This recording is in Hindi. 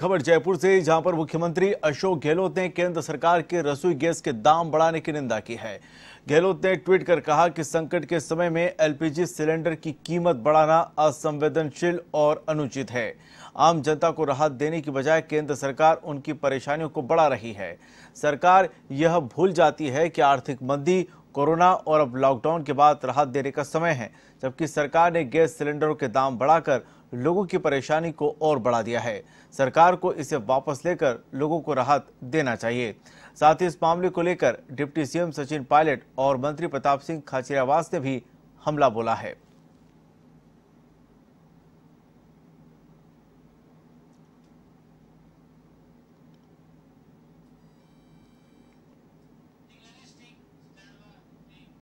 खबर जयपुर से जहां पर मुख्यमंत्री अशोक गहलोत ने केंद्र सरकार के रसोई गैस के दाम बढ़ाने की निंदा की है गहलोत ने ट्वीट कर कहा कि संकट के समय में एलपीजी सिलेंडर की कीमत बढ़ाना असंवेदनशील और अनुचित है आम जनता को राहत देने की बजाय केंद्र सरकार उनकी परेशानियों को बढ़ा रही है सरकार यह भूल जाती है कि आर्थिक मंदी कोरोना और अब लॉकडाउन के बाद राहत देने का समय है जबकि सरकार ने गैस सिलेंडरों के दाम बढ़ाकर लोगों की परेशानी को और बढ़ा दिया है सरकार को इसे वापस लेकर लोगों को राहत देना चाहिए साथ ही इस मामले को लेकर डिप्टी सीएम सचिन पायलट और मंत्री प्रताप सिंह खाचरियावास ने भी हमला बोला है